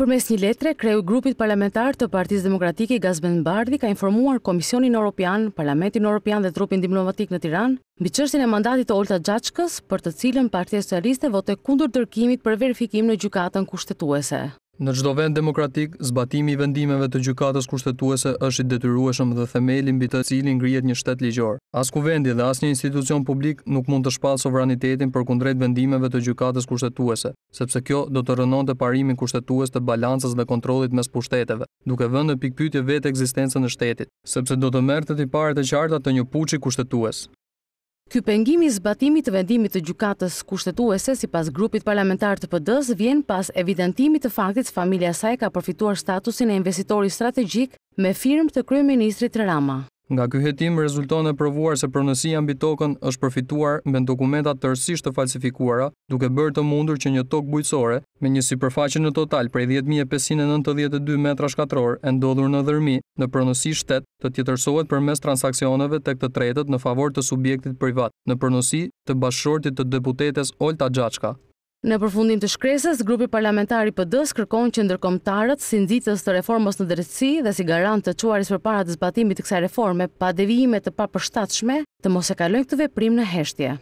Për mes një letre, kreju grupit parlamentar të Partiz Demokratiki Gazben Bardi ka informuar Komisionin Europian, Parlamentin Europian dhe Trupin Diplomatik në Tiran, mbi qështin e mandatit të Olta Gjachkës, për të cilën Partia Socialiste vote kundur dërkimit për verifikim në gjukatën kushtetuese. Në gjdo vend demokratik, zbatimi i vendimeve të gjukatës kushtetuese është i detyrueshëm dhe themelin bitë cilin ngrijet një shtetë ligjor. As ku vendi dhe as një institucion publik nuk mund të shpalë sovranitetin për kundrejt vendimeve të gjukatës kushtetuese, sepse kjo do të rënon të parimin kushtetues të balansës dhe kontrolit mes pushteteve, duke vënd në pikpytje vetë eksistencën në shtetit, sepse do të mërë të tipare të qarta të një puqi kushtetues. Ky pengim i zbatimit të vendimit të gjykatës kushtetuese sipas grupit parlamentar të pëdës vjen pas evidentimit të faktit se familja saj ka përfituar statusin e investitori strategjik me firmë të kryeministrit Rama. Nga ky hetim rezulton e provuar se pronësia mbi tokën është përfituar me dokumenta të të falsifikuara, duke bërë të mundur që një tokë bujqësore me një sipërfaqe në total prej 10592 metra shkatror e ndodhur në Dhërmi, në pronësi shtet, të tjetërsohet përmes transaksioneve tek të tretët në favor të subjektit privat, në pronësi të bashkëshortit të deputetes Olta Gjaçka. Në përfundim të shkresës, grupi parlamentari PD-s kërkon që ndërkomtarët si nëzitës të reformës në drejtësi dhe si garant të quaris për para të zbatimit të kësa reforme pa devijime të pa përshtatshme të mos e kalojnë këtë veprim në heshtje.